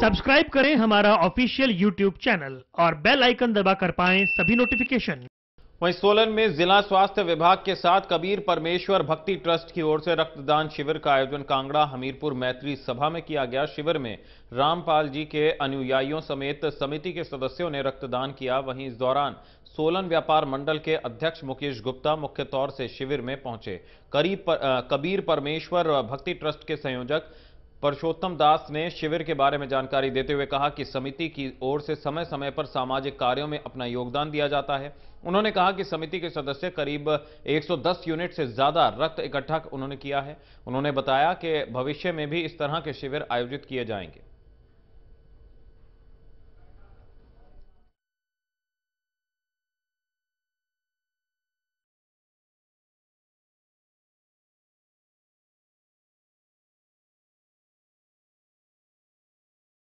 subscribe करें हमारा official YouTube channel और बेल आइकन दबाकर पाएं सभी नोटिफिकेशन वहीं सोलन में जिला स्वास्थ्य विभाग के साथ कबीर परमेश्वर भक्ति ट्रस्ट की ओर से रक्तदान शिविर का आयोजन कांगड़ा हमीरपुर मैत्री सभा में किया गया शिविर में रामपाल जी के अनुयायियों समेत समिति के सदस्यों ने रक्तदान किया वहीं इस दौरान सोलन व्यापार मंडल के अध्यक्ष मुकेश गुप्ता मुख्य तौर से शिविर में पहुंचे करीब पर, कबीर परमेश्वर भक्ति ट्रस्ट के संयोजक परशोत्तम दास ने शिविर के बारे में जानकारी देते हुए कहा कि समिति की ओर से समय समय पर सामाजिक कार्यों में अपना योगदान दिया जाता है उन्होंने कहा कि समिति के सदस्य करीब 110 यूनिट से ज्यादा रक्त इकट्ठा उन्होंने किया है उन्होंने बताया कि भविष्य में भी इस तरह के शिविर आयोजित किए जाएंगे